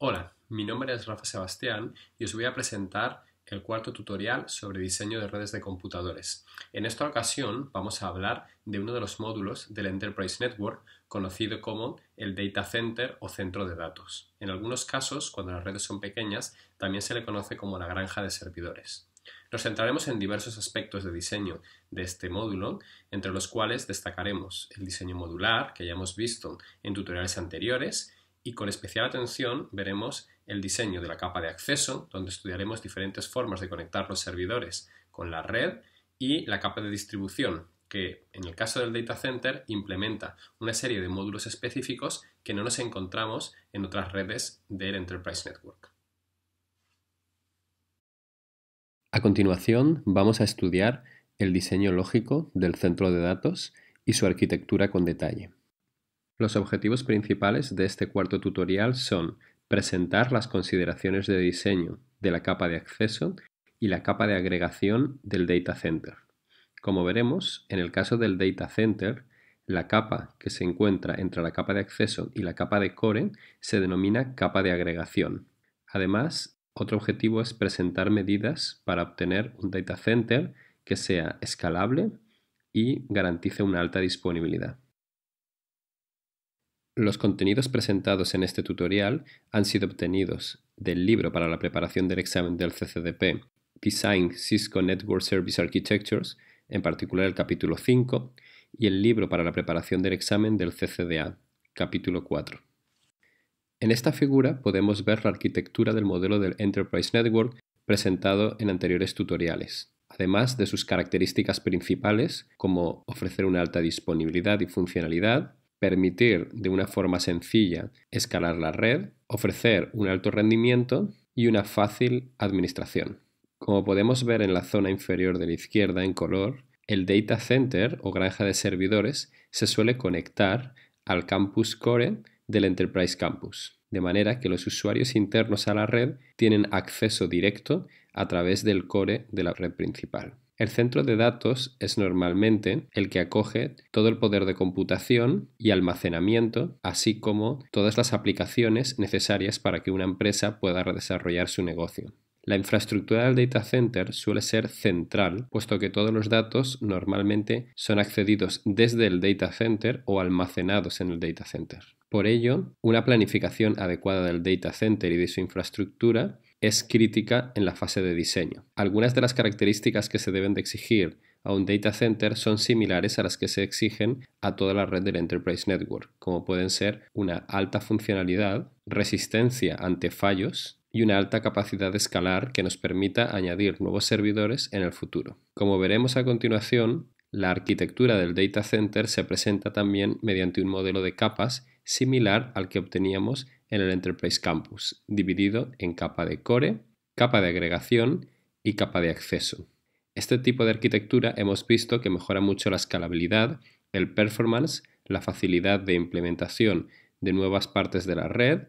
Hola, mi nombre es Rafa Sebastián y os voy a presentar el cuarto tutorial sobre diseño de redes de computadores. En esta ocasión vamos a hablar de uno de los módulos del Enterprise Network conocido como el Data Center o centro de datos. En algunos casos, cuando las redes son pequeñas, también se le conoce como la granja de servidores. Nos centraremos en diversos aspectos de diseño de este módulo, entre los cuales destacaremos el diseño modular, que ya hemos visto en tutoriales anteriores, y con especial atención veremos el diseño de la capa de acceso, donde estudiaremos diferentes formas de conectar los servidores con la red y la capa de distribución, que en el caso del data center implementa una serie de módulos específicos que no nos encontramos en otras redes del Enterprise Network. A continuación vamos a estudiar el diseño lógico del centro de datos y su arquitectura con detalle. Los objetivos principales de este cuarto tutorial son presentar las consideraciones de diseño de la capa de acceso y la capa de agregación del data center. Como veremos, en el caso del data center, la capa que se encuentra entre la capa de acceso y la capa de core se denomina capa de agregación. Además, otro objetivo es presentar medidas para obtener un data center que sea escalable y garantice una alta disponibilidad. Los contenidos presentados en este tutorial han sido obtenidos del libro para la preparación del examen del CCDP Design Cisco Network Service Architectures, en particular el capítulo 5, y el libro para la preparación del examen del CCDA, capítulo 4. En esta figura podemos ver la arquitectura del modelo del Enterprise Network presentado en anteriores tutoriales, además de sus características principales como ofrecer una alta disponibilidad y funcionalidad, permitir de una forma sencilla escalar la red, ofrecer un alto rendimiento y una fácil administración. Como podemos ver en la zona inferior de la izquierda en color, el data center o granja de servidores se suele conectar al campus core del Enterprise Campus, de manera que los usuarios internos a la red tienen acceso directo a través del core de la red principal. El centro de datos es normalmente el que acoge todo el poder de computación y almacenamiento, así como todas las aplicaciones necesarias para que una empresa pueda desarrollar su negocio. La infraestructura del data center suele ser central, puesto que todos los datos normalmente son accedidos desde el data center o almacenados en el data center. Por ello, una planificación adecuada del data center y de su infraestructura es crítica en la fase de diseño. Algunas de las características que se deben de exigir a un data center son similares a las que se exigen a toda la red del Enterprise Network, como pueden ser una alta funcionalidad, resistencia ante fallos y una alta capacidad de escalar que nos permita añadir nuevos servidores en el futuro. Como veremos a continuación, la arquitectura del data center se presenta también mediante un modelo de capas similar al que obteníamos en el Enterprise Campus, dividido en capa de core, capa de agregación y capa de acceso. Este tipo de arquitectura hemos visto que mejora mucho la escalabilidad, el performance, la facilidad de implementación de nuevas partes de la red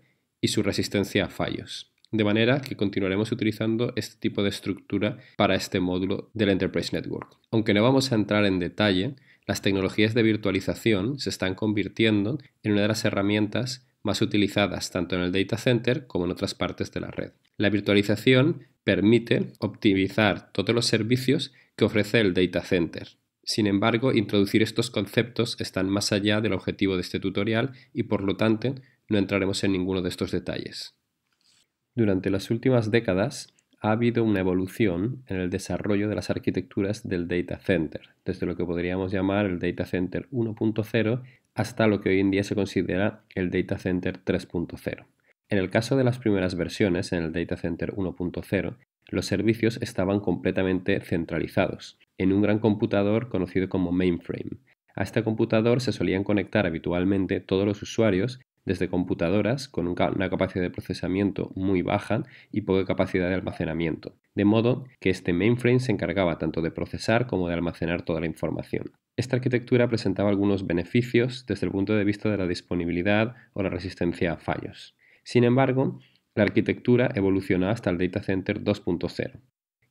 y su resistencia a fallos. De manera que continuaremos utilizando este tipo de estructura para este módulo del Enterprise Network. Aunque no vamos a entrar en detalle, las tecnologías de virtualización se están convirtiendo en una de las herramientas más utilizadas tanto en el data center como en otras partes de la red. La virtualización permite optimizar todos los servicios que ofrece el data center. Sin embargo, introducir estos conceptos están más allá del objetivo de este tutorial y por lo tanto no entraremos en ninguno de estos detalles. Durante las últimas décadas ha habido una evolución en el desarrollo de las arquitecturas del data center, desde lo que podríamos llamar el data center 1.0 hasta lo que hoy en día se considera el Data Center 3.0. En el caso de las primeras versiones, en el Data Center 1.0, los servicios estaban completamente centralizados, en un gran computador conocido como mainframe. A este computador se solían conectar habitualmente todos los usuarios desde computadoras con una capacidad de procesamiento muy baja y poca capacidad de almacenamiento, de modo que este mainframe se encargaba tanto de procesar como de almacenar toda la información. Esta arquitectura presentaba algunos beneficios desde el punto de vista de la disponibilidad o la resistencia a fallos. Sin embargo, la arquitectura evolucionó hasta el Data Center 2.0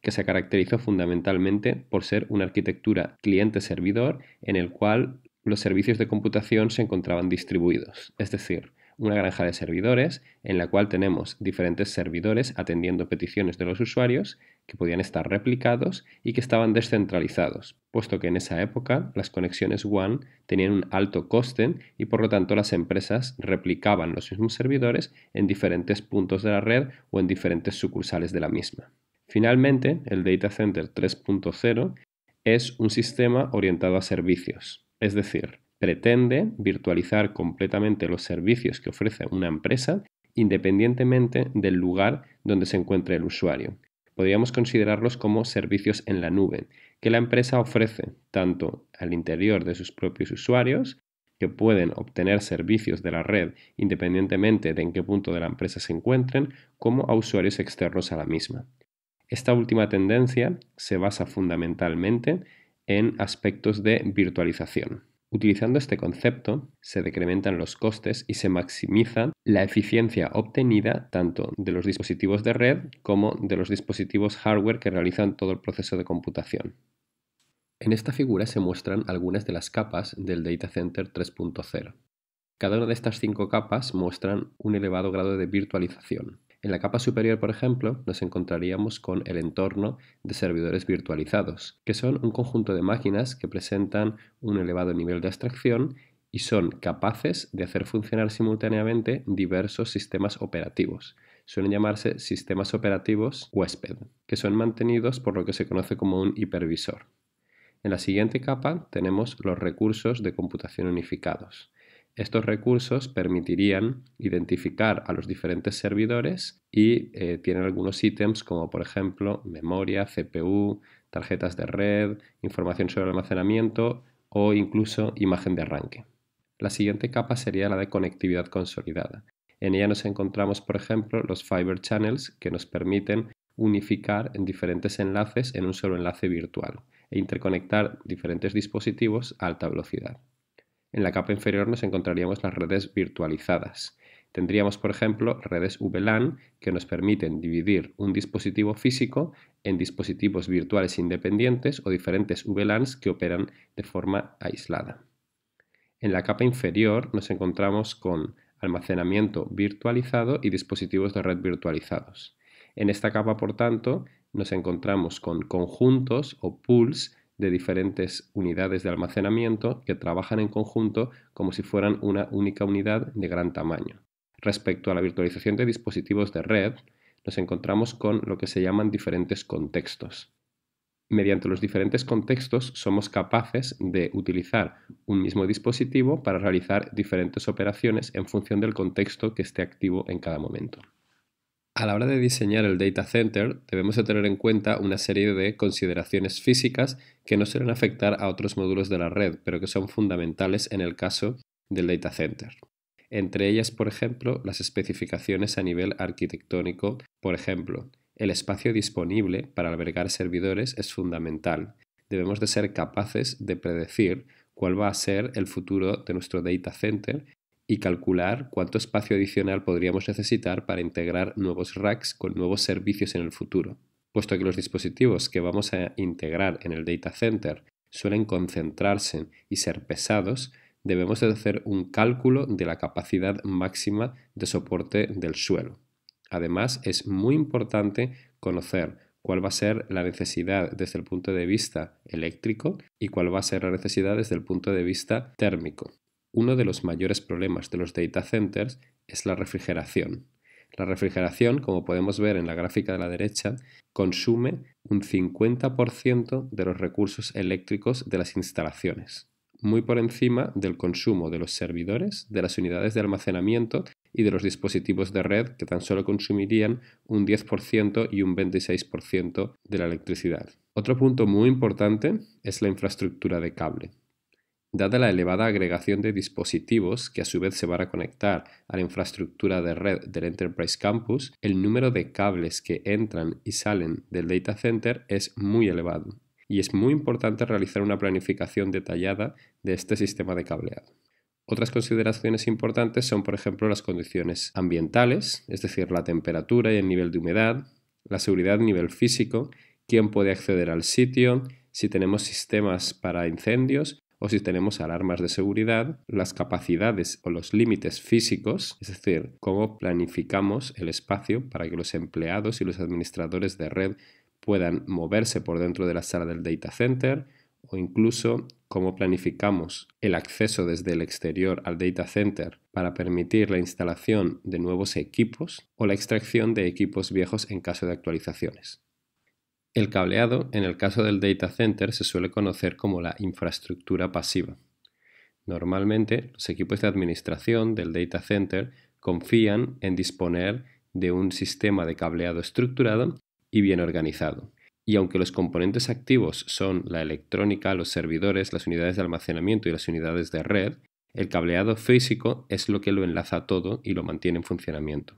que se caracterizó fundamentalmente por ser una arquitectura cliente-servidor en el cual los servicios de computación se encontraban distribuidos, es decir, una granja de servidores en la cual tenemos diferentes servidores atendiendo peticiones de los usuarios que podían estar replicados y que estaban descentralizados, puesto que en esa época las conexiones WAN tenían un alto coste y por lo tanto las empresas replicaban los mismos servidores en diferentes puntos de la red o en diferentes sucursales de la misma. Finalmente, el Data Center 3.0 es un sistema orientado a servicios es decir, pretende virtualizar completamente los servicios que ofrece una empresa independientemente del lugar donde se encuentre el usuario. Podríamos considerarlos como servicios en la nube, que la empresa ofrece tanto al interior de sus propios usuarios, que pueden obtener servicios de la red independientemente de en qué punto de la empresa se encuentren, como a usuarios externos a la misma. Esta última tendencia se basa fundamentalmente en en aspectos de virtualización. Utilizando este concepto, se decrementan los costes y se maximiza la eficiencia obtenida tanto de los dispositivos de red como de los dispositivos hardware que realizan todo el proceso de computación. En esta figura se muestran algunas de las capas del Data Center 3.0. Cada una de estas cinco capas muestran un elevado grado de virtualización. En la capa superior, por ejemplo, nos encontraríamos con el entorno de servidores virtualizados, que son un conjunto de máquinas que presentan un elevado nivel de abstracción y son capaces de hacer funcionar simultáneamente diversos sistemas operativos. Suelen llamarse sistemas operativos huésped, que son mantenidos por lo que se conoce como un hipervisor. En la siguiente capa tenemos los recursos de computación unificados estos recursos permitirían identificar a los diferentes servidores y eh, tienen algunos ítems como por ejemplo memoria, CPU, tarjetas de red, información sobre almacenamiento o incluso imagen de arranque. La siguiente capa sería la de conectividad consolidada. En ella nos encontramos, por ejemplo, los Fiber Channels que nos permiten unificar en diferentes enlaces en un solo enlace virtual e interconectar diferentes dispositivos a alta velocidad. En la capa inferior nos encontraríamos las redes virtualizadas. Tendríamos, por ejemplo, redes VLAN que nos permiten dividir un dispositivo físico en dispositivos virtuales independientes o diferentes VLANs que operan de forma aislada. En la capa inferior nos encontramos con almacenamiento virtualizado y dispositivos de red virtualizados. En esta capa, por tanto, nos encontramos con conjuntos o pools de diferentes unidades de almacenamiento que trabajan en conjunto como si fueran una única unidad de gran tamaño. Respecto a la virtualización de dispositivos de red, nos encontramos con lo que se llaman diferentes contextos. Mediante los diferentes contextos somos capaces de utilizar un mismo dispositivo para realizar diferentes operaciones en función del contexto que esté activo en cada momento. A la hora de diseñar el data center, debemos de tener en cuenta una serie de consideraciones físicas que no suelen afectar a otros módulos de la red, pero que son fundamentales en el caso del data center. Entre ellas, por ejemplo, las especificaciones a nivel arquitectónico. Por ejemplo, el espacio disponible para albergar servidores es fundamental. Debemos de ser capaces de predecir cuál va a ser el futuro de nuestro data center y calcular cuánto espacio adicional podríamos necesitar para integrar nuevos racks con nuevos servicios en el futuro, puesto que los dispositivos que vamos a integrar en el data center suelen concentrarse y ser pesados, debemos hacer un cálculo de la capacidad máxima de soporte del suelo. Además, es muy importante conocer cuál va a ser la necesidad desde el punto de vista eléctrico y cuál va a ser la necesidad desde el punto de vista térmico uno de los mayores problemas de los data centers es la refrigeración. La refrigeración, como podemos ver en la gráfica de la derecha, consume un 50% de los recursos eléctricos de las instalaciones, muy por encima del consumo de los servidores, de las unidades de almacenamiento y de los dispositivos de red que tan solo consumirían un 10% y un 26% de la electricidad. Otro punto muy importante es la infraestructura de cable dada la elevada agregación de dispositivos que a su vez se van a conectar a la infraestructura de red del Enterprise Campus, el número de cables que entran y salen del data center es muy elevado y es muy importante realizar una planificación detallada de este sistema de cableado. Otras consideraciones importantes son, por ejemplo, las condiciones ambientales, es decir, la temperatura y el nivel de humedad, la seguridad a nivel físico, quién puede acceder al sitio, si tenemos sistemas para incendios o si tenemos alarmas de seguridad, las capacidades o los límites físicos, es decir, cómo planificamos el espacio para que los empleados y los administradores de red puedan moverse por dentro de la sala del data center o incluso cómo planificamos el acceso desde el exterior al data center para permitir la instalación de nuevos equipos o la extracción de equipos viejos en caso de actualizaciones. El cableado, en el caso del data center, se suele conocer como la infraestructura pasiva. Normalmente, los equipos de administración del data center confían en disponer de un sistema de cableado estructurado y bien organizado. Y aunque los componentes activos son la electrónica, los servidores, las unidades de almacenamiento y las unidades de red, el cableado físico es lo que lo enlaza todo y lo mantiene en funcionamiento.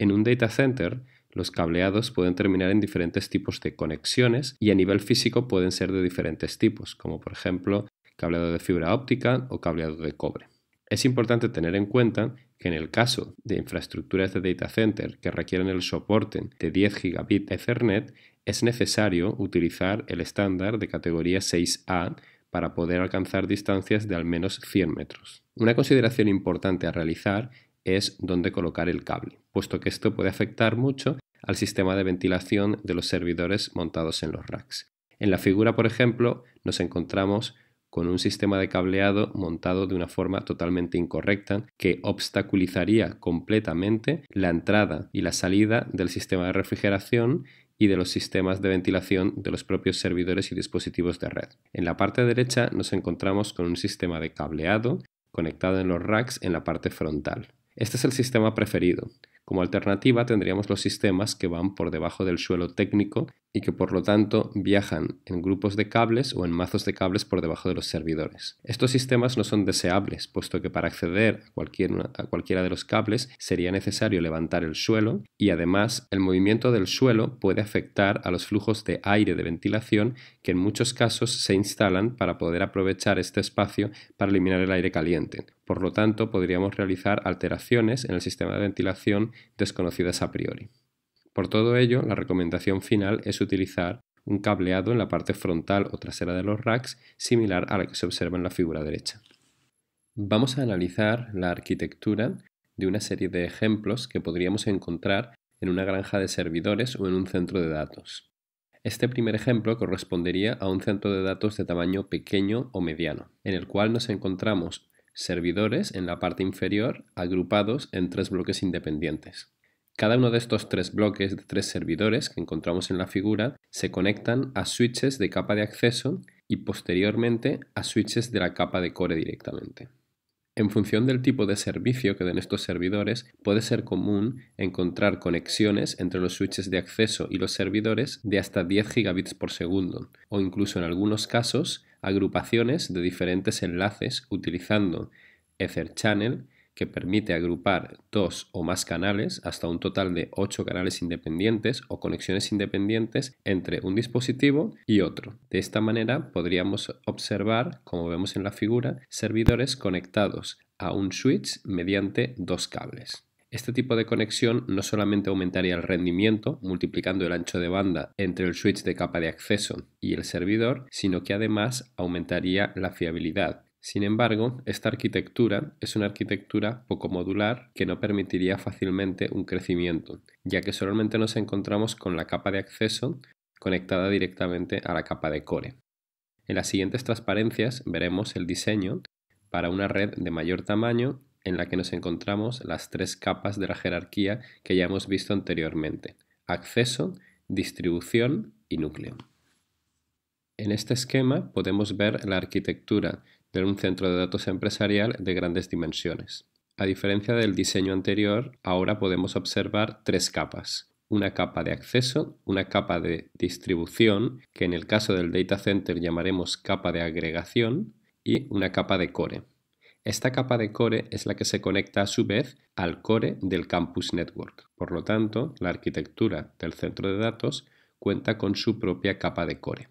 En un data center, los cableados pueden terminar en diferentes tipos de conexiones y a nivel físico pueden ser de diferentes tipos, como por ejemplo cableado de fibra óptica o cableado de cobre. Es importante tener en cuenta que en el caso de infraestructuras de data center que requieren el soporte de 10 gigabit Ethernet, es necesario utilizar el estándar de categoría 6A para poder alcanzar distancias de al menos 100 metros. Una consideración importante a realizar es dónde colocar el cable, puesto que esto puede afectar mucho al sistema de ventilación de los servidores montados en los racks. En la figura, por ejemplo, nos encontramos con un sistema de cableado montado de una forma totalmente incorrecta que obstaculizaría completamente la entrada y la salida del sistema de refrigeración y de los sistemas de ventilación de los propios servidores y dispositivos de red. En la parte derecha nos encontramos con un sistema de cableado conectado en los racks en la parte frontal. Este es el sistema preferido. Como alternativa tendríamos los sistemas que van por debajo del suelo técnico y que por lo tanto viajan en grupos de cables o en mazos de cables por debajo de los servidores. Estos sistemas no son deseables, puesto que para acceder a, cualquier, a cualquiera de los cables sería necesario levantar el suelo y además el movimiento del suelo puede afectar a los flujos de aire de ventilación que en muchos casos se instalan para poder aprovechar este espacio para eliminar el aire caliente. Por lo tanto, podríamos realizar alteraciones en el sistema de ventilación desconocidas a priori. Por todo ello, la recomendación final es utilizar un cableado en la parte frontal o trasera de los racks similar a la que se observa en la figura derecha. Vamos a analizar la arquitectura de una serie de ejemplos que podríamos encontrar en una granja de servidores o en un centro de datos. Este primer ejemplo correspondería a un centro de datos de tamaño pequeño o mediano, en el cual nos encontramos servidores en la parte inferior agrupados en tres bloques independientes. Cada uno de estos tres bloques de tres servidores que encontramos en la figura se conectan a switches de capa de acceso y posteriormente a switches de la capa de core directamente. En función del tipo de servicio que den estos servidores, puede ser común encontrar conexiones entre los switches de acceso y los servidores de hasta 10 gigabits por segundo, o incluso en algunos casos agrupaciones de diferentes enlaces utilizando Ether Channel que permite agrupar dos o más canales hasta un total de ocho canales independientes o conexiones independientes entre un dispositivo y otro. De esta manera podríamos observar, como vemos en la figura, servidores conectados a un switch mediante dos cables. Este tipo de conexión no solamente aumentaría el rendimiento, multiplicando el ancho de banda entre el switch de capa de acceso y el servidor, sino que además aumentaría la fiabilidad, sin embargo, esta arquitectura es una arquitectura poco modular que no permitiría fácilmente un crecimiento, ya que solamente nos encontramos con la capa de acceso conectada directamente a la capa de core. En las siguientes transparencias veremos el diseño para una red de mayor tamaño en la que nos encontramos las tres capas de la jerarquía que ya hemos visto anteriormente, acceso, distribución y núcleo. En este esquema podemos ver la arquitectura de un centro de datos empresarial de grandes dimensiones. A diferencia del diseño anterior, ahora podemos observar tres capas. Una capa de acceso, una capa de distribución, que en el caso del data center llamaremos capa de agregación, y una capa de core. Esta capa de core es la que se conecta a su vez al core del Campus Network. Por lo tanto, la arquitectura del centro de datos cuenta con su propia capa de core.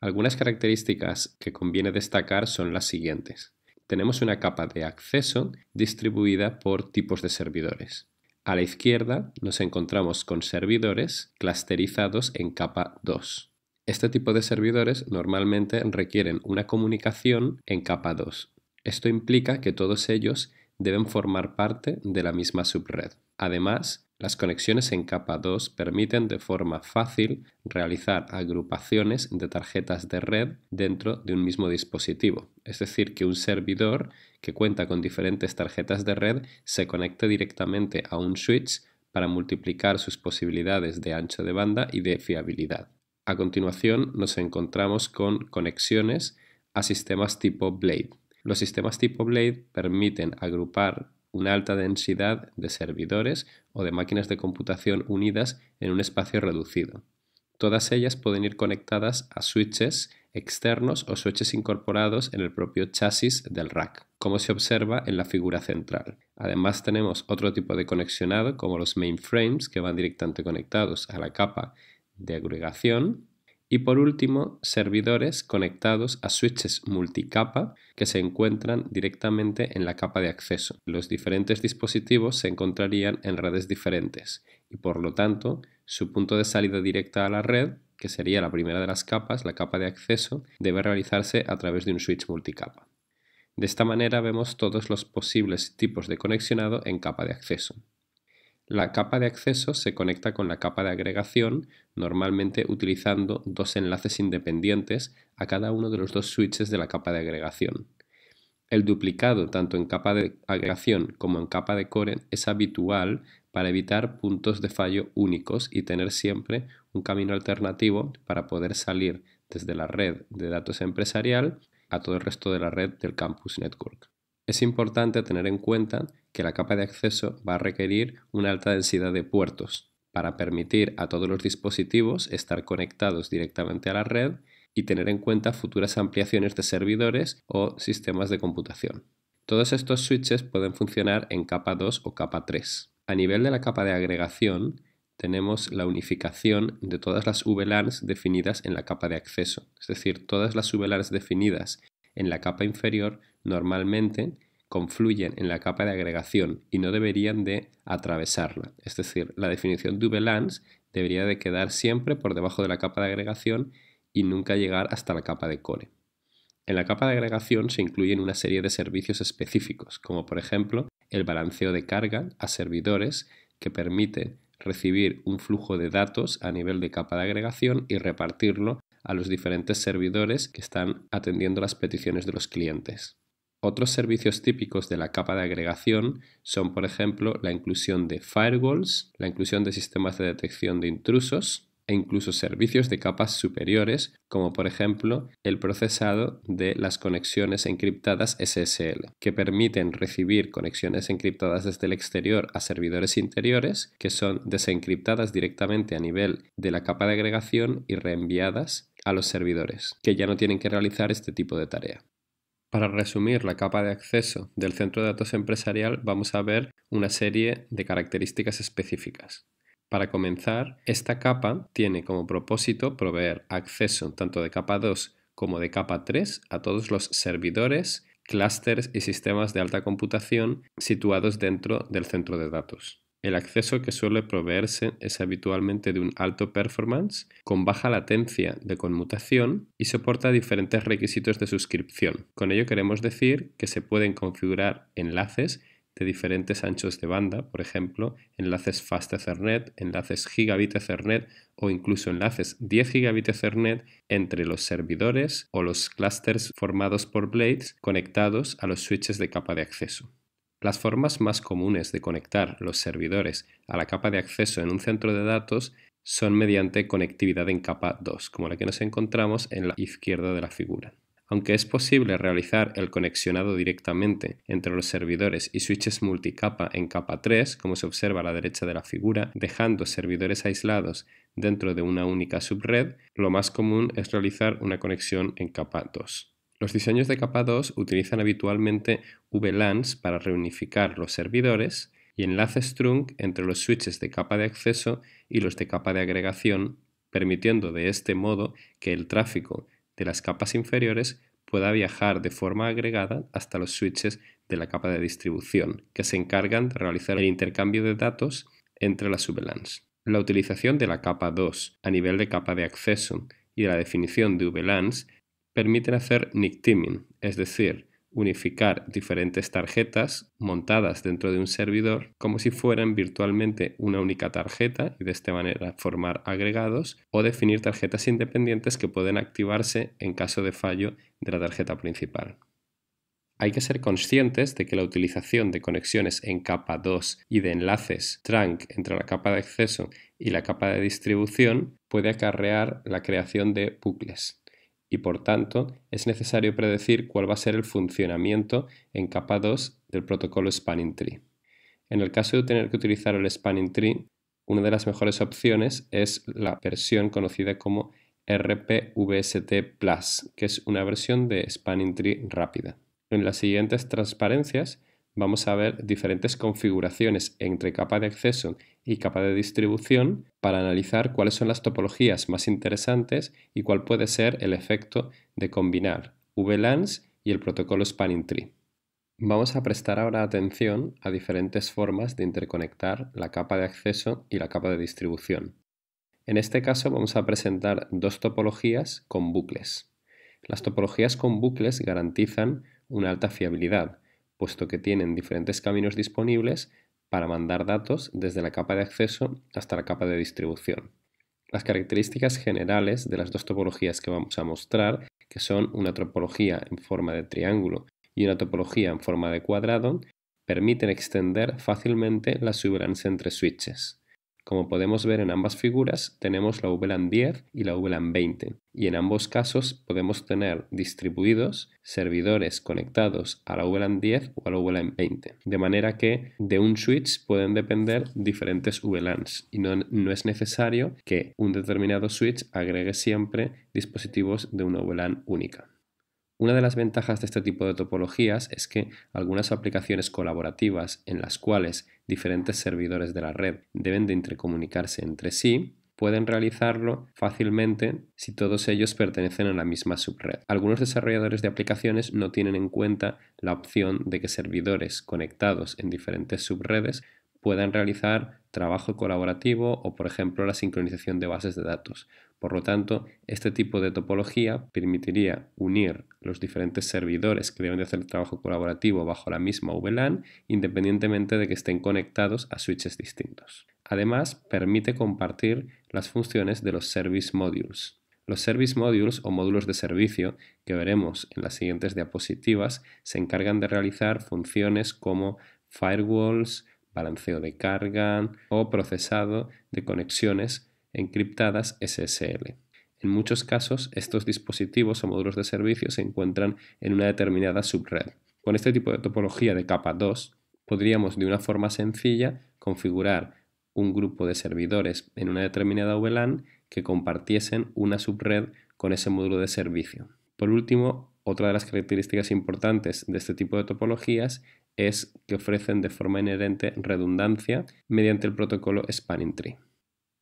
Algunas características que conviene destacar son las siguientes. Tenemos una capa de acceso distribuida por tipos de servidores. A la izquierda nos encontramos con servidores clusterizados en capa 2. Este tipo de servidores normalmente requieren una comunicación en capa 2, esto implica que todos ellos deben formar parte de la misma subred. Además, las conexiones en capa 2 permiten de forma fácil realizar agrupaciones de tarjetas de red dentro de un mismo dispositivo, es decir, que un servidor que cuenta con diferentes tarjetas de red se conecte directamente a un switch para multiplicar sus posibilidades de ancho de banda y de fiabilidad. A continuación nos encontramos con conexiones a sistemas tipo Blade, los sistemas tipo Blade permiten agrupar una alta densidad de servidores o de máquinas de computación unidas en un espacio reducido. Todas ellas pueden ir conectadas a switches externos o switches incorporados en el propio chasis del rack, como se observa en la figura central. Además tenemos otro tipo de conexionado como los mainframes que van directamente conectados a la capa de agregación y por último servidores conectados a switches multicapa que se encuentran directamente en la capa de acceso. Los diferentes dispositivos se encontrarían en redes diferentes y por lo tanto su punto de salida directa a la red que sería la primera de las capas, la capa de acceso, debe realizarse a través de un switch multicapa. De esta manera vemos todos los posibles tipos de conexionado en capa de acceso. La capa de acceso se conecta con la capa de agregación, normalmente utilizando dos enlaces independientes a cada uno de los dos switches de la capa de agregación. El duplicado tanto en capa de agregación como en capa de core es habitual para evitar puntos de fallo únicos y tener siempre un camino alternativo para poder salir desde la red de datos empresarial a todo el resto de la red del campus network. Es importante tener en cuenta que la capa de acceso va a requerir una alta densidad de puertos para permitir a todos los dispositivos estar conectados directamente a la red y tener en cuenta futuras ampliaciones de servidores o sistemas de computación. Todos estos switches pueden funcionar en capa 2 o capa 3. A nivel de la capa de agregación, tenemos la unificación de todas las VLANs definidas en la capa de acceso. Es decir, todas las VLANs definidas en la capa inferior normalmente confluyen en la capa de agregación y no deberían de atravesarla. Es decir, la definición de VLANs debería de quedar siempre por debajo de la capa de agregación y nunca llegar hasta la capa de core. En la capa de agregación se incluyen una serie de servicios específicos, como por ejemplo el balanceo de carga a servidores que permite recibir un flujo de datos a nivel de capa de agregación y repartirlo a los diferentes servidores que están atendiendo las peticiones de los clientes. Otros servicios típicos de la capa de agregación son, por ejemplo, la inclusión de firewalls, la inclusión de sistemas de detección de intrusos e incluso servicios de capas superiores, como por ejemplo el procesado de las conexiones encriptadas SSL, que permiten recibir conexiones encriptadas desde el exterior a servidores interiores, que son desencriptadas directamente a nivel de la capa de agregación y reenviadas a los servidores, que ya no tienen que realizar este tipo de tarea. Para resumir la capa de acceso del centro de datos empresarial vamos a ver una serie de características específicas. Para comenzar, esta capa tiene como propósito proveer acceso tanto de capa 2 como de capa 3 a todos los servidores, clústeres y sistemas de alta computación situados dentro del centro de datos. El acceso que suele proveerse es habitualmente de un alto performance, con baja latencia de conmutación y soporta diferentes requisitos de suscripción. Con ello queremos decir que se pueden configurar enlaces de diferentes anchos de banda, por ejemplo, enlaces Fast Ethernet, enlaces Gigabit Ethernet o incluso enlaces 10 Gigabit Ethernet entre los servidores o los clusters formados por blades conectados a los switches de capa de acceso. Las formas más comunes de conectar los servidores a la capa de acceso en un centro de datos son mediante conectividad en capa 2, como la que nos encontramos en la izquierda de la figura. Aunque es posible realizar el conexionado directamente entre los servidores y switches multicapa en capa 3, como se observa a la derecha de la figura, dejando servidores aislados dentro de una única subred, lo más común es realizar una conexión en capa 2. Los diseños de capa 2 utilizan habitualmente VLANs para reunificar los servidores y enlaces trunk entre los switches de capa de acceso y los de capa de agregación, permitiendo de este modo que el tráfico de las capas inferiores pueda viajar de forma agregada hasta los switches de la capa de distribución, que se encargan de realizar el intercambio de datos entre las VLANs. La utilización de la capa 2 a nivel de capa de acceso y de la definición de VLANs permiten hacer timing, es decir, unificar diferentes tarjetas montadas dentro de un servidor como si fueran virtualmente una única tarjeta y de esta manera formar agregados o definir tarjetas independientes que pueden activarse en caso de fallo de la tarjeta principal. Hay que ser conscientes de que la utilización de conexiones en capa 2 y de enlaces trunk entre la capa de acceso y la capa de distribución puede acarrear la creación de bucles y por tanto es necesario predecir cuál va a ser el funcionamiento en capa 2 del protocolo Spanning Tree. En el caso de tener que utilizar el Spanning Tree, una de las mejores opciones es la versión conocida como RPVST Plus, que es una versión de Spanning Tree rápida. En las siguientes transparencias vamos a ver diferentes configuraciones entre capa de acceso y capa de distribución para analizar cuáles son las topologías más interesantes y cuál puede ser el efecto de combinar VLANs y el protocolo Spanning Tree. Vamos a prestar ahora atención a diferentes formas de interconectar la capa de acceso y la capa de distribución. En este caso vamos a presentar dos topologías con bucles. Las topologías con bucles garantizan una alta fiabilidad, puesto que tienen diferentes caminos disponibles para mandar datos desde la capa de acceso hasta la capa de distribución. Las características generales de las dos topologías que vamos a mostrar, que son una topología en forma de triángulo y una topología en forma de cuadrado, permiten extender fácilmente la VLANs entre switches. Como podemos ver en ambas figuras, tenemos la VLAN 10 y la VLAN 20, y en ambos casos podemos tener distribuidos servidores conectados a la VLAN 10 o a la VLAN 20, de manera que de un switch pueden depender diferentes VLANs y no, es necesario que un determinado switch agregue siempre dispositivos de una VLAN única. Una de las ventajas de este tipo de topologías es que algunas aplicaciones colaborativas en las cuales diferentes servidores de la red deben de intercomunicarse entre sí pueden realizarlo fácilmente si todos ellos pertenecen a la misma subred. Algunos desarrolladores de aplicaciones no tienen en cuenta la opción de que servidores conectados en diferentes subredes puedan realizar trabajo colaborativo o, por ejemplo, la sincronización de bases de datos, por lo tanto, este tipo de topología permitiría unir los diferentes servidores que deben de hacer el trabajo colaborativo bajo la misma VLAN, independientemente de que estén conectados a switches distintos. Además, permite compartir las funciones de los Service Modules. Los Service Modules o módulos de servicio, que veremos en las siguientes diapositivas, se encargan de realizar funciones como firewalls, balanceo de carga o procesado de conexiones encriptadas SSL. En muchos casos, estos dispositivos o módulos de servicio se encuentran en una determinada subred. Con este tipo de topología de capa 2, podríamos de una forma sencilla configurar un grupo de servidores en una determinada VLAN que compartiesen una subred con ese módulo de servicio. Por último, otra de las características importantes de este tipo de topologías es que ofrecen de forma inherente redundancia mediante el protocolo Spanning Tree.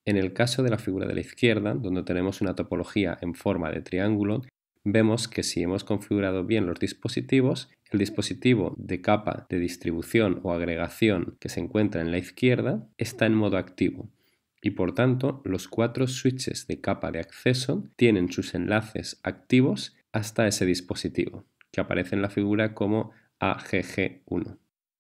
En el caso de la figura de la izquierda, donde tenemos una topología en forma de triángulo, vemos que si hemos configurado bien los dispositivos, el dispositivo de capa de distribución o agregación que se encuentra en la izquierda está en modo activo y por tanto los cuatro switches de capa de acceso tienen sus enlaces activos hasta ese dispositivo, que aparece en la figura como AGG1.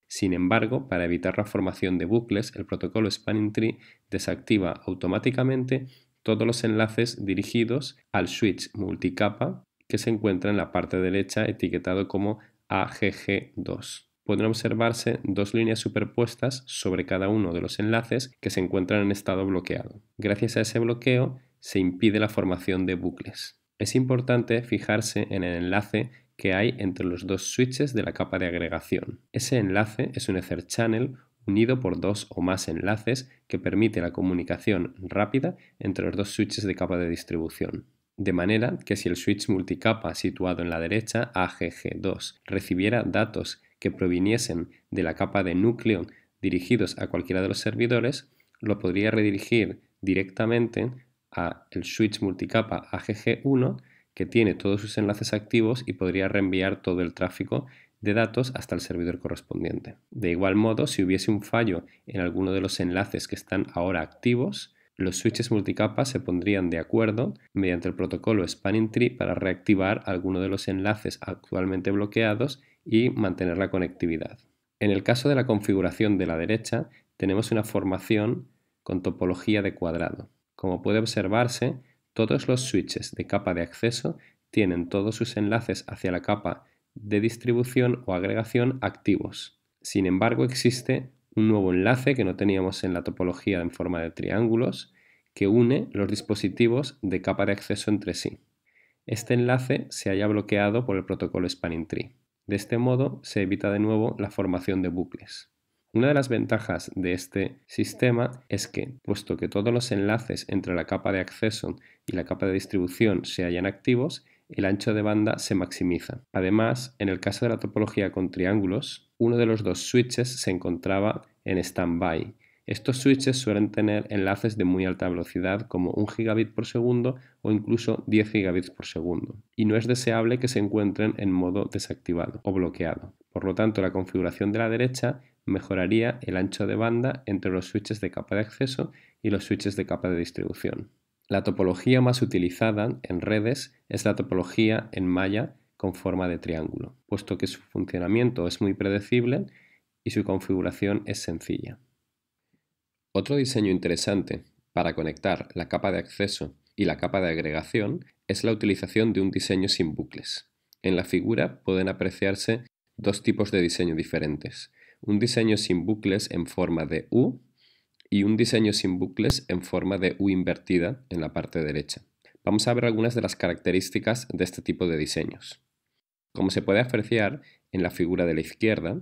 Sin embargo, para evitar la formación de bucles, el protocolo Spanning Tree desactiva automáticamente todos los enlaces dirigidos al switch multicapa que se encuentra en la parte derecha etiquetado como AGG2. Pueden observarse dos líneas superpuestas sobre cada uno de los enlaces que se encuentran en estado bloqueado. Gracias a ese bloqueo se impide la formación de bucles. Es importante fijarse en el enlace que hay entre los dos switches de la capa de agregación. Ese enlace es un Ether Channel unido por dos o más enlaces que permite la comunicación rápida entre los dos switches de capa de distribución. De manera que si el switch multicapa situado en la derecha AGG2 recibiera datos que proviniesen de la capa de núcleo dirigidos a cualquiera de los servidores, lo podría redirigir directamente a el switch multicapa AGG1 que tiene todos sus enlaces activos y podría reenviar todo el tráfico de datos hasta el servidor correspondiente. De igual modo, si hubiese un fallo en alguno de los enlaces que están ahora activos, los switches multicapa se pondrían de acuerdo mediante el protocolo Spanning Tree para reactivar alguno de los enlaces actualmente bloqueados y mantener la conectividad. En el caso de la configuración de la derecha, tenemos una formación con topología de cuadrado. Como puede observarse, todos los switches de capa de acceso tienen todos sus enlaces hacia la capa de distribución o agregación activos. Sin embargo, existe un nuevo enlace que no teníamos en la topología en forma de triángulos que une los dispositivos de capa de acceso entre sí. Este enlace se haya bloqueado por el protocolo Spanning Tree. De este modo se evita de nuevo la formación de bucles. Una de las ventajas de este sistema es que, puesto que todos los enlaces entre la capa de acceso y la capa de distribución se hallan activos, el ancho de banda se maximiza. Además, en el caso de la topología con triángulos, uno de los dos switches se encontraba en standby. Estos switches suelen tener enlaces de muy alta velocidad como 1 gigabit por segundo o incluso 10 gigabits por segundo y no es deseable que se encuentren en modo desactivado o bloqueado. Por lo tanto, la configuración de la derecha mejoraría el ancho de banda entre los switches de capa de acceso y los switches de capa de distribución. La topología más utilizada en redes es la topología en malla con forma de triángulo, puesto que su funcionamiento es muy predecible y su configuración es sencilla. Otro diseño interesante para conectar la capa de acceso y la capa de agregación es la utilización de un diseño sin bucles. En la figura pueden apreciarse dos tipos de diseño diferentes, un diseño sin bucles en forma de U y un diseño sin bucles en forma de U invertida en la parte derecha. Vamos a ver algunas de las características de este tipo de diseños. Como se puede apreciar en la figura de la izquierda,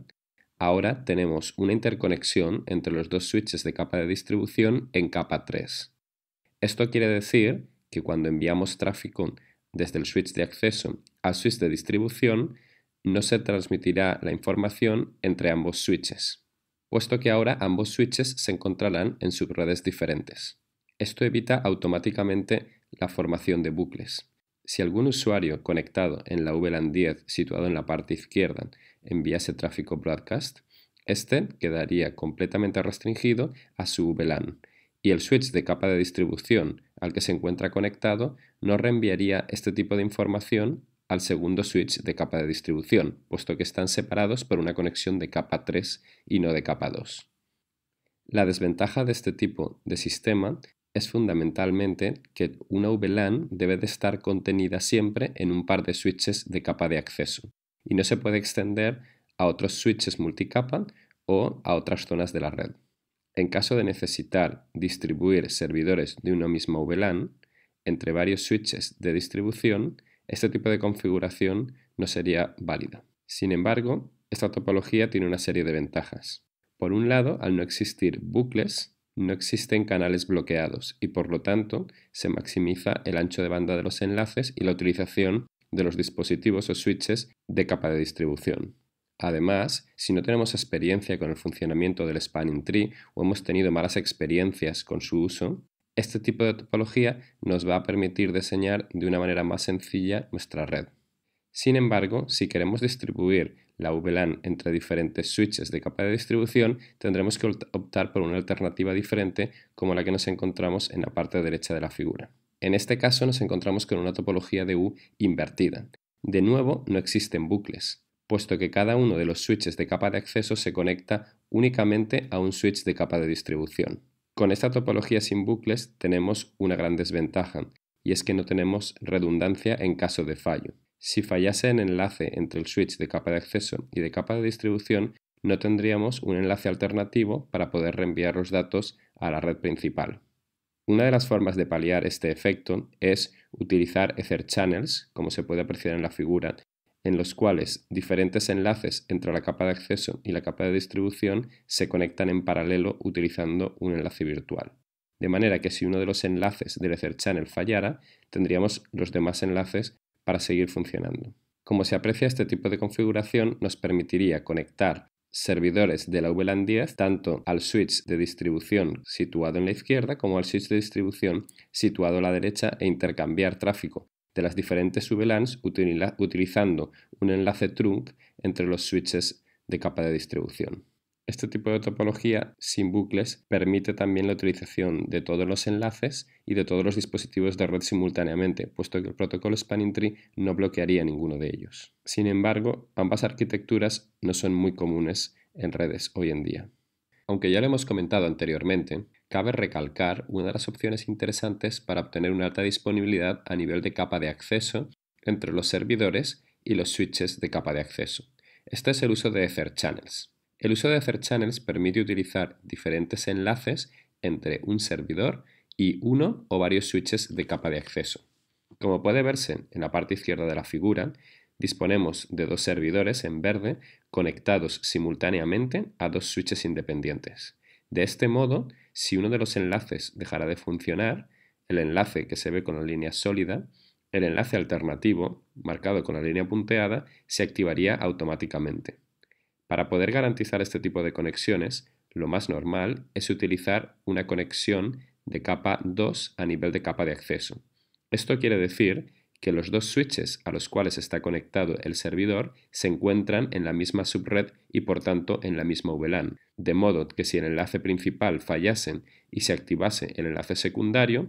ahora tenemos una interconexión entre los dos switches de capa de distribución en capa 3. Esto quiere decir que cuando enviamos tráfico desde el switch de acceso al switch de distribución, no se transmitirá la información entre ambos switches, puesto que ahora ambos switches se encontrarán en subredes diferentes. Esto evita automáticamente la formación de bucles. Si algún usuario conectado en la VLAN 10 situado en la parte izquierda enviase tráfico broadcast, este quedaría completamente restringido a su VLAN y el switch de capa de distribución al que se encuentra conectado no reenviaría este tipo de información al segundo switch de capa de distribución, puesto que están separados por una conexión de capa 3 y no de capa 2. La desventaja de este tipo de sistema es fundamentalmente que una VLAN debe de estar contenida siempre en un par de switches de capa de acceso y no se puede extender a otros switches multicapa o a otras zonas de la red. En caso de necesitar distribuir servidores de una misma VLAN entre varios switches de distribución, este tipo de configuración no sería válida. Sin embargo, esta topología tiene una serie de ventajas. Por un lado, al no existir bucles, no existen canales bloqueados y por lo tanto se maximiza el ancho de banda de los enlaces y la utilización de los dispositivos o switches de capa de distribución. Además, si no tenemos experiencia con el funcionamiento del spanning tree o hemos tenido malas experiencias con su uso, este tipo de topología nos va a permitir diseñar de una manera más sencilla nuestra red. Sin embargo, si queremos distribuir la VLAN entre diferentes switches de capa de distribución, tendremos que optar por una alternativa diferente como la que nos encontramos en la parte derecha de la figura. En este caso nos encontramos con una topología de U invertida. De nuevo, no existen bucles, puesto que cada uno de los switches de capa de acceso se conecta únicamente a un switch de capa de distribución. Con esta topología sin bucles tenemos una gran desventaja, y es que no tenemos redundancia en caso de fallo. Si fallase el enlace entre el switch de capa de acceso y de capa de distribución, no tendríamos un enlace alternativo para poder reenviar los datos a la red principal. Una de las formas de paliar este efecto es utilizar Ether Channels, como se puede apreciar en la figura, en los cuales diferentes enlaces entre la capa de acceso y la capa de distribución se conectan en paralelo utilizando un enlace virtual. De manera que si uno de los enlaces del Ether Channel fallara, tendríamos los demás enlaces para seguir funcionando. Como se aprecia, este tipo de configuración nos permitiría conectar servidores de la VLAN 10 tanto al switch de distribución situado en la izquierda como al switch de distribución situado a la derecha e intercambiar tráfico de las diferentes VLANs utilizando un enlace trunk entre los switches de capa de distribución. Este tipo de topología sin bucles permite también la utilización de todos los enlaces y de todos los dispositivos de red simultáneamente, puesto que el protocolo Spanning Tree no bloquearía ninguno de ellos. Sin embargo, ambas arquitecturas no son muy comunes en redes hoy en día. Aunque ya lo hemos comentado anteriormente, cabe recalcar una de las opciones interesantes para obtener una alta disponibilidad a nivel de capa de acceso entre los servidores y los switches de capa de acceso. Este es el uso de Ether Channels. El uso de Ether Channels permite utilizar diferentes enlaces entre un servidor y uno o varios switches de capa de acceso. Como puede verse en la parte izquierda de la figura, disponemos de dos servidores en verde conectados simultáneamente a dos switches independientes. De este modo, si uno de los enlaces dejara de funcionar, el enlace que se ve con la línea sólida, el enlace alternativo, marcado con la línea punteada, se activaría automáticamente. Para poder garantizar este tipo de conexiones, lo más normal es utilizar una conexión de capa 2 a nivel de capa de acceso. Esto quiere decir que los dos switches a los cuales está conectado el servidor se encuentran en la misma subred y por tanto en la misma VLAN, de modo que si el enlace principal fallase y se activase el enlace secundario,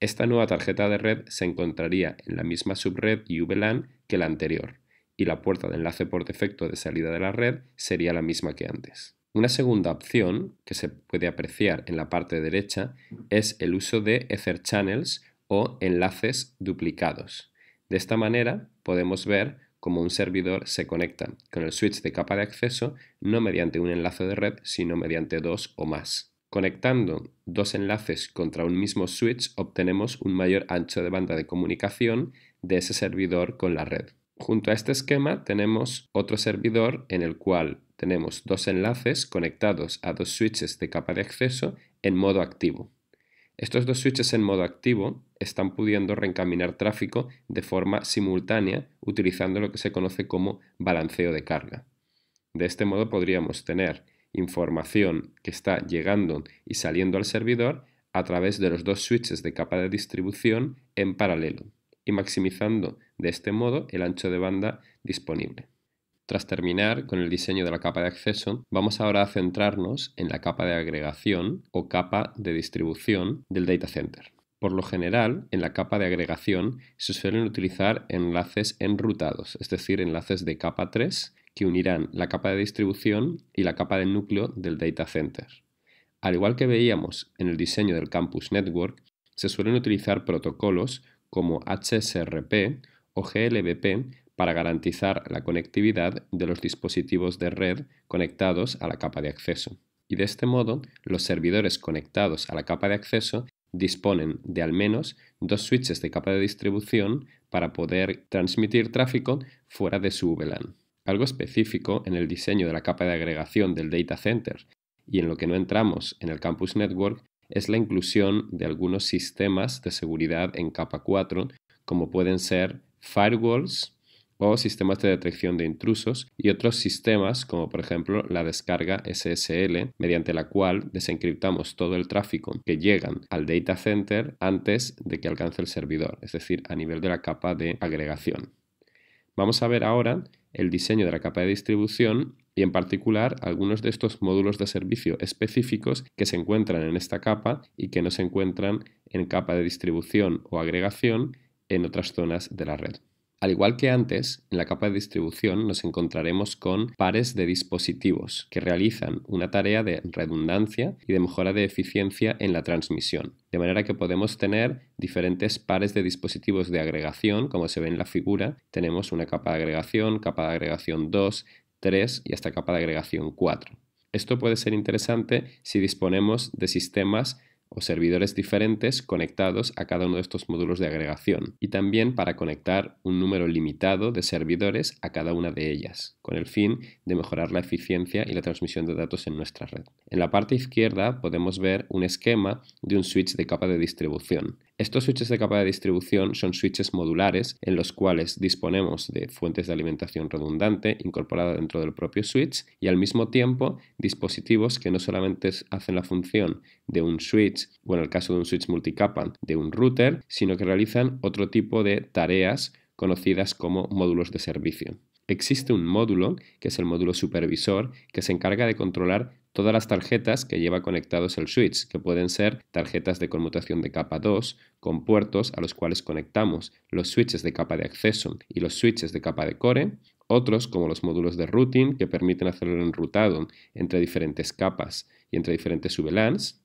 esta nueva tarjeta de red se encontraría en la misma subred y VLAN que la anterior, y la puerta de enlace por defecto de salida de la red sería la misma que antes. Una segunda opción que se puede apreciar en la parte derecha es el uso de Ether Channels o enlaces duplicados. De esta manera podemos ver cómo un servidor se conecta con el switch de capa de acceso no mediante un enlace de red, sino mediante dos o más. Conectando dos enlaces contra un mismo switch obtenemos un mayor ancho de banda de comunicación de ese servidor con la red. Junto a este esquema tenemos otro servidor en el cual tenemos dos enlaces conectados a dos switches de capa de acceso en modo activo. Estos dos switches en modo activo están pudiendo reencaminar tráfico de forma simultánea utilizando lo que se conoce como balanceo de carga. De este modo podríamos tener información que está llegando y saliendo al servidor a través de los dos switches de capa de distribución en paralelo y maximizando de este modo el ancho de banda disponible. Tras terminar con el diseño de la capa de acceso, vamos ahora a centrarnos en la capa de agregación o capa de distribución del data center. Por lo general, en la capa de agregación se suelen utilizar enlaces enrutados, es decir, enlaces de capa 3 que unirán la capa de distribución y la capa de núcleo del data center. Al igual que veíamos en el diseño del campus network, se suelen utilizar protocolos como HSRP o GLBP para garantizar la conectividad de los dispositivos de red conectados a la capa de acceso. Y de este modo, los servidores conectados a la capa de acceso disponen de al menos dos switches de capa de distribución para poder transmitir tráfico fuera de su VLAN. Algo específico en el diseño de la capa de agregación del data center y en lo que no entramos en el campus network es la inclusión de algunos sistemas de seguridad en capa 4 como pueden ser firewalls, o sistemas de detección de intrusos y otros sistemas como por ejemplo la descarga SSL mediante la cual desencriptamos todo el tráfico que llegan al data center antes de que alcance el servidor, es decir, a nivel de la capa de agregación. Vamos a ver ahora el diseño de la capa de distribución y en particular algunos de estos módulos de servicio específicos que se encuentran en esta capa y que no se encuentran en capa de distribución o agregación en otras zonas de la red. Al igual que antes, en la capa de distribución nos encontraremos con pares de dispositivos que realizan una tarea de redundancia y de mejora de eficiencia en la transmisión. De manera que podemos tener diferentes pares de dispositivos de agregación, como se ve en la figura. Tenemos una capa de agregación, capa de agregación 2, 3 y hasta capa de agregación 4. Esto puede ser interesante si disponemos de sistemas o servidores diferentes conectados a cada uno de estos módulos de agregación y también para conectar un número limitado de servidores a cada una de ellas, con el fin de mejorar la eficiencia y la transmisión de datos en nuestra red. En la parte izquierda podemos ver un esquema de un switch de capa de distribución. Estos switches de capa de distribución son switches modulares en los cuales disponemos de fuentes de alimentación redundante incorporada dentro del propio switch y al mismo tiempo dispositivos que no solamente hacen la función de un switch o en el caso de un switch multicapa, de un router, sino que realizan otro tipo de tareas conocidas como módulos de servicio. Existe un módulo, que es el módulo supervisor, que se encarga de controlar todas las tarjetas que lleva conectados el switch, que pueden ser tarjetas de conmutación de capa 2, con puertos a los cuales conectamos los switches de capa de acceso y los switches de capa de core, otros como los módulos de routing, que permiten hacer el enrutado entre diferentes capas y entre diferentes VLANs,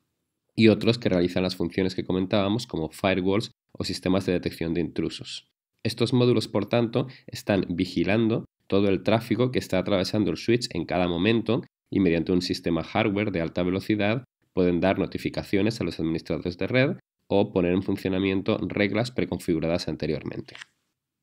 y otros que realizan las funciones que comentábamos como firewalls o sistemas de detección de intrusos. Estos módulos, por tanto, están vigilando todo el tráfico que está atravesando el switch en cada momento y mediante un sistema hardware de alta velocidad pueden dar notificaciones a los administradores de red o poner en funcionamiento reglas preconfiguradas anteriormente.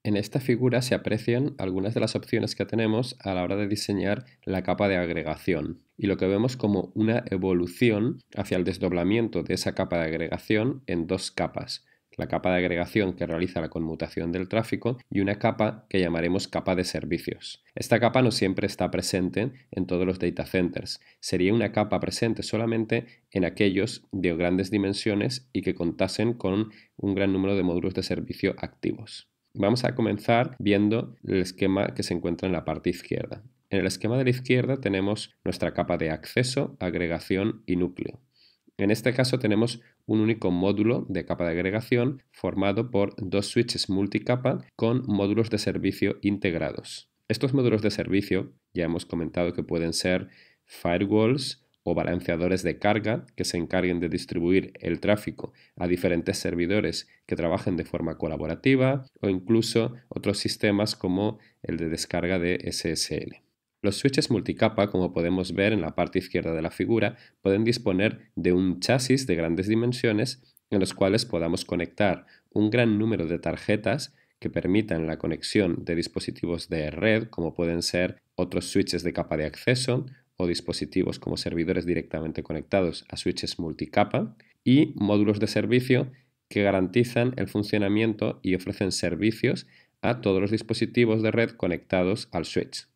En esta figura se aprecian algunas de las opciones que tenemos a la hora de diseñar la capa de agregación y lo que vemos como una evolución hacia el desdoblamiento de esa capa de agregación en dos capas, la capa de agregación que realiza la conmutación del tráfico y una capa que llamaremos capa de servicios. Esta capa no siempre está presente en todos los data centers, sería una capa presente solamente en aquellos de grandes dimensiones y que contasen con un gran número de módulos de servicio activos. Vamos a comenzar viendo el esquema que se encuentra en la parte izquierda. En el esquema de la izquierda tenemos nuestra capa de acceso, agregación y núcleo. En este caso tenemos un único módulo de capa de agregación formado por dos switches multicapa con módulos de servicio integrados. Estos módulos de servicio ya hemos comentado que pueden ser firewalls, o balanceadores de carga que se encarguen de distribuir el tráfico a diferentes servidores que trabajen de forma colaborativa o incluso otros sistemas como el de descarga de SSL. Los switches multicapa, como podemos ver en la parte izquierda de la figura, pueden disponer de un chasis de grandes dimensiones en los cuales podamos conectar un gran número de tarjetas que permitan la conexión de dispositivos de red, como pueden ser otros switches de capa de acceso o dispositivos como servidores directamente conectados a switches multicapa y módulos de servicio que garantizan el funcionamiento y ofrecen servicios a todos los dispositivos de red conectados al switch.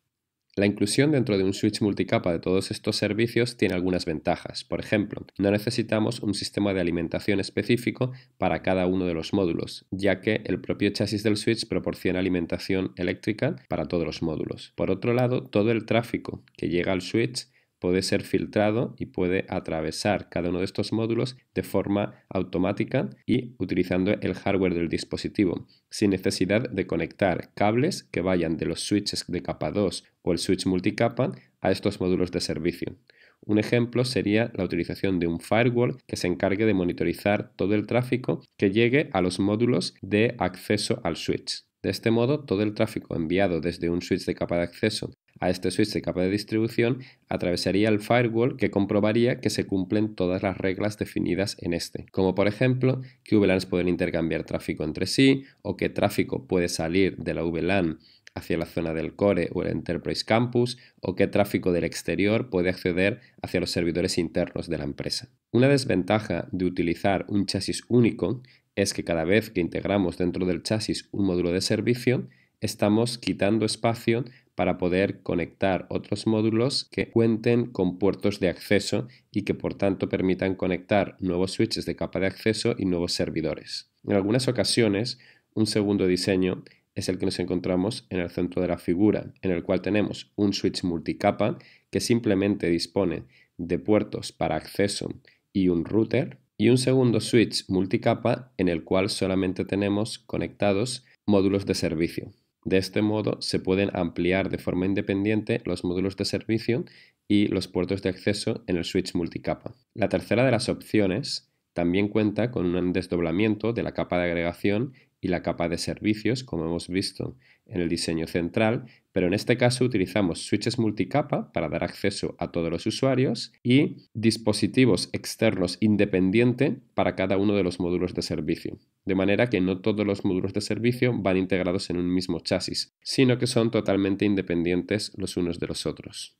La inclusión dentro de un switch multicapa de todos estos servicios tiene algunas ventajas. Por ejemplo, no necesitamos un sistema de alimentación específico para cada uno de los módulos, ya que el propio chasis del switch proporciona alimentación eléctrica para todos los módulos. Por otro lado, todo el tráfico que llega al switch puede ser filtrado y puede atravesar cada uno de estos módulos de forma automática y utilizando el hardware del dispositivo, sin necesidad de conectar cables que vayan de los switches de capa 2 o el switch multicapa a estos módulos de servicio. Un ejemplo sería la utilización de un firewall que se encargue de monitorizar todo el tráfico que llegue a los módulos de acceso al switch. De este modo, todo el tráfico enviado desde un switch de capa de acceso a este switch de capa de distribución atravesaría el firewall que comprobaría que se cumplen todas las reglas definidas en este, como por ejemplo que VLANs pueden intercambiar tráfico entre sí o que tráfico puede salir de la VLAN hacia la zona del core o el Enterprise Campus o qué tráfico del exterior puede acceder hacia los servidores internos de la empresa. Una desventaja de utilizar un chasis único es que cada vez que integramos dentro del chasis un módulo de servicio, estamos quitando espacio para poder conectar otros módulos que cuenten con puertos de acceso y que por tanto permitan conectar nuevos switches de capa de acceso y nuevos servidores. En algunas ocasiones, un segundo diseño es el que nos encontramos en el centro de la figura, en el cual tenemos un switch multicapa que simplemente dispone de puertos para acceso y un router, y un segundo switch multicapa en el cual solamente tenemos conectados módulos de servicio. De este modo se pueden ampliar de forma independiente los módulos de servicio y los puertos de acceso en el switch multicapa. La tercera de las opciones también cuenta con un desdoblamiento de la capa de agregación y la capa de servicios, como hemos visto en el diseño central, pero en este caso utilizamos switches multicapa para dar acceso a todos los usuarios y dispositivos externos independiente para cada uno de los módulos de servicio. De manera que no todos los módulos de servicio van integrados en un mismo chasis, sino que son totalmente independientes los unos de los otros.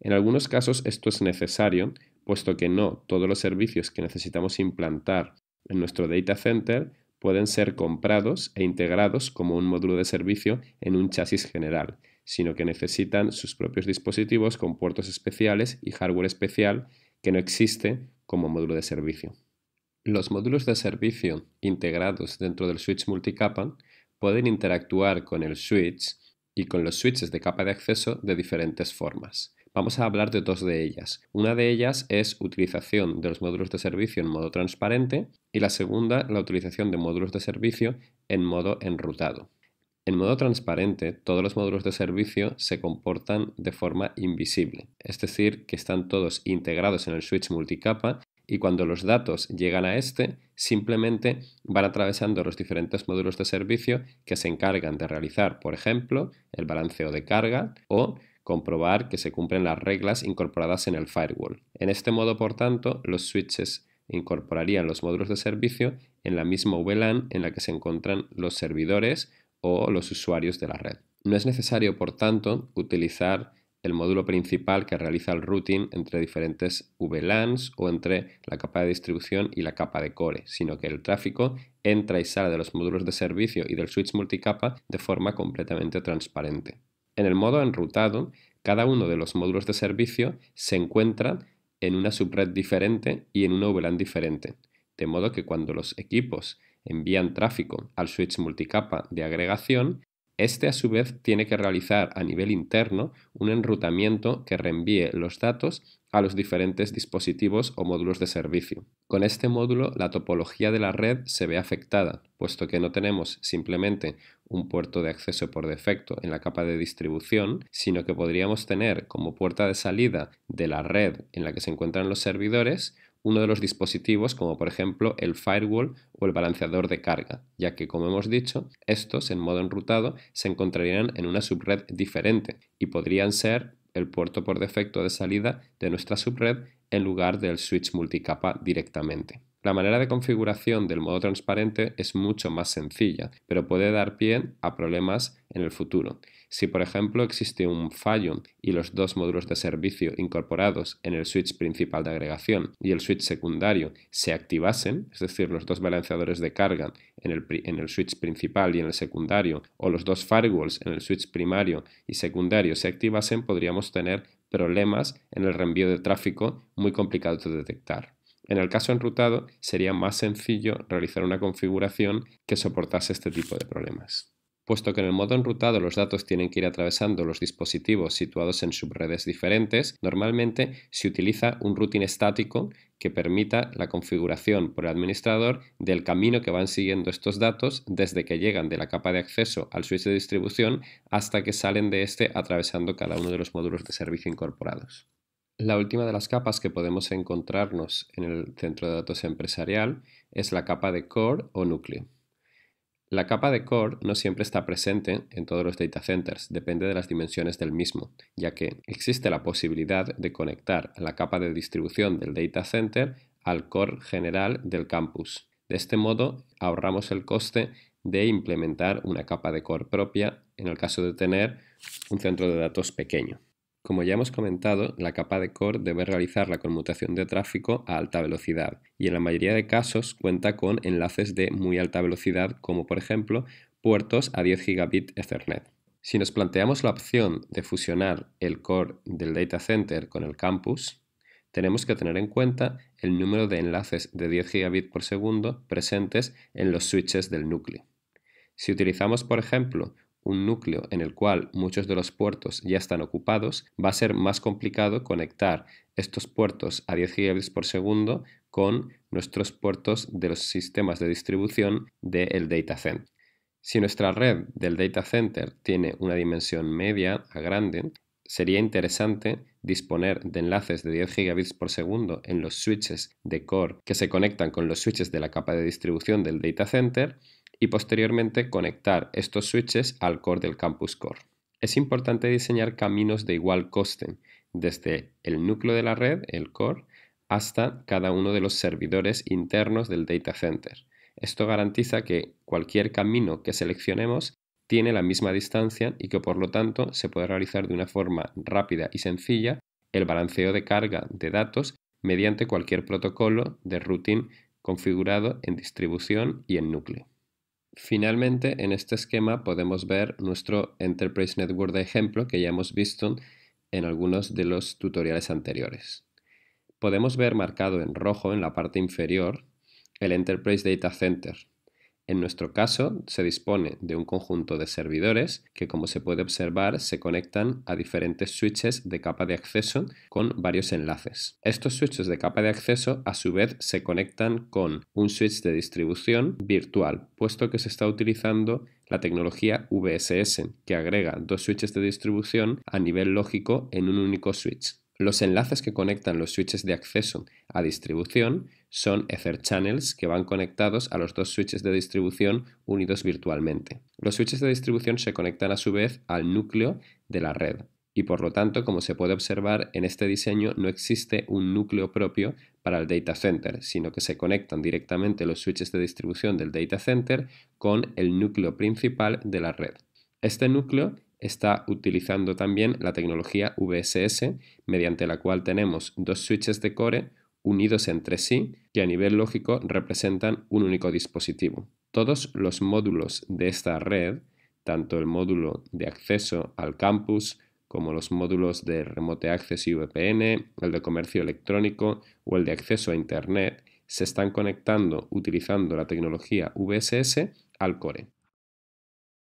En algunos casos esto es necesario, puesto que no todos los servicios que necesitamos implantar en nuestro data center pueden ser comprados e integrados como un módulo de servicio en un chasis general, sino que necesitan sus propios dispositivos con puertos especiales y hardware especial que no existe como módulo de servicio. Los módulos de servicio integrados dentro del switch multicapa pueden interactuar con el switch y con los switches de capa de acceso de diferentes formas. Vamos a hablar de dos de ellas. Una de ellas es utilización de los módulos de servicio en modo transparente y la segunda, la utilización de módulos de servicio en modo enrutado. En modo transparente, todos los módulos de servicio se comportan de forma invisible, es decir, que están todos integrados en el switch multicapa y cuando los datos llegan a este, simplemente van atravesando los diferentes módulos de servicio que se encargan de realizar, por ejemplo, el balanceo de carga o comprobar que se cumplen las reglas incorporadas en el firewall. En este modo, por tanto, los switches incorporarían los módulos de servicio en la misma VLAN en la que se encuentran los servidores o los usuarios de la red. No es necesario, por tanto, utilizar el módulo principal que realiza el routing entre diferentes VLANs o entre la capa de distribución y la capa de core, sino que el tráfico entra y sale de los módulos de servicio y del switch multicapa de forma completamente transparente. En el modo enrutado, cada uno de los módulos de servicio se encuentra en una subred diferente y en una VLAN diferente, de modo que cuando los equipos envían tráfico al switch multicapa de agregación, este a su vez tiene que realizar a nivel interno un enrutamiento que reenvíe los datos a los diferentes dispositivos o módulos de servicio. Con este módulo la topología de la red se ve afectada, puesto que no tenemos simplemente un puerto de acceso por defecto en la capa de distribución, sino que podríamos tener como puerta de salida de la red en la que se encuentran los servidores uno de los dispositivos como por ejemplo el firewall o el balanceador de carga, ya que como hemos dicho, estos en modo enrutado se encontrarían en una subred diferente y podrían ser el puerto por defecto de salida de nuestra subred en lugar del switch multicapa directamente. La manera de configuración del modo transparente es mucho más sencilla, pero puede dar pie a problemas en el futuro. Si, por ejemplo, existe un fallo y los dos módulos de servicio incorporados en el switch principal de agregación y el switch secundario se activasen, es decir, los dos balanceadores de carga en el, switch principal y en el secundario, o los dos firewalls en el switch primario y secundario se activasen, podríamos tener problemas en el reenvío de tráfico muy complicados de detectar. En el caso enrutado, sería más sencillo realizar una configuración que soportase este tipo de problemas. Puesto que en el modo enrutado los datos tienen que ir atravesando los dispositivos situados en subredes diferentes, normalmente se utiliza un routing estático que permita la configuración por el administrador del camino que van siguiendo estos datos desde que llegan de la capa de acceso al switch de distribución hasta que salen de este atravesando cada uno de los módulos de servicio incorporados. La última de las capas que podemos encontrarnos en el centro de datos empresarial es la capa de core o núcleo. La capa de core no siempre está presente en todos los data centers, depende de las dimensiones del mismo, ya que existe la posibilidad de conectar la capa de distribución del data center al core general del campus. De este modo, ahorramos el coste de implementar una capa de core propia en el caso de tener un centro de datos pequeño. Como ya hemos comentado, la capa de core debe realizar la conmutación de tráfico a alta velocidad y en la mayoría de casos cuenta con enlaces de muy alta velocidad como por ejemplo puertos a 10 gigabit Ethernet. Si nos planteamos la opción de fusionar el core del data center con el campus, tenemos que tener en cuenta el número de enlaces de 10 gigabit por segundo presentes en los switches del núcleo. Si utilizamos, por ejemplo, un núcleo en el cual muchos de los puertos ya están ocupados, va a ser más complicado conectar estos puertos a 10 gigabits por segundo con nuestros puertos de los sistemas de distribución del data center. Si nuestra red del data center tiene una dimensión media a grande, sería interesante disponer de enlaces de 10 gigabits por segundo en los switches de core que se conectan con los switches de la capa de distribución del data center y posteriormente conectar estos switches al core del Campus Core. Es importante diseñar caminos de igual coste, desde el núcleo de la red, el core, hasta cada uno de los servidores internos del data center. Esto garantiza que cualquier camino que seleccionemos tiene la misma distancia y que por lo tanto se puede realizar de una forma rápida y sencilla el balanceo de carga de datos mediante cualquier protocolo de routing configurado en distribución y en núcleo. Finalmente, en este esquema podemos ver nuestro Enterprise Network de ejemplo que ya hemos visto en algunos de los tutoriales anteriores. Podemos ver marcado en rojo en la parte inferior el Enterprise Data Center, en nuestro caso, se dispone de un conjunto de servidores que, como se puede observar, se conectan a diferentes switches de capa de acceso con varios enlaces. Estos switches de capa de acceso, a su vez, se conectan con un switch de distribución virtual, puesto que se está utilizando la tecnología VSS, que agrega dos switches de distribución a nivel lógico en un único switch. Los enlaces que conectan los switches de acceso a distribución son Ether Channels que van conectados a los dos switches de distribución unidos virtualmente. Los switches de distribución se conectan a su vez al núcleo de la red y por lo tanto, como se puede observar, en este diseño no existe un núcleo propio para el data center, sino que se conectan directamente los switches de distribución del data center con el núcleo principal de la red. Este núcleo está utilizando también la tecnología VSS, mediante la cual tenemos dos switches de core unidos entre sí, que a nivel lógico representan un único dispositivo. Todos los módulos de esta red, tanto el módulo de acceso al campus, como los módulos de Remote Access y VPN, el de comercio electrónico o el de acceso a Internet, se están conectando utilizando la tecnología VSS al core.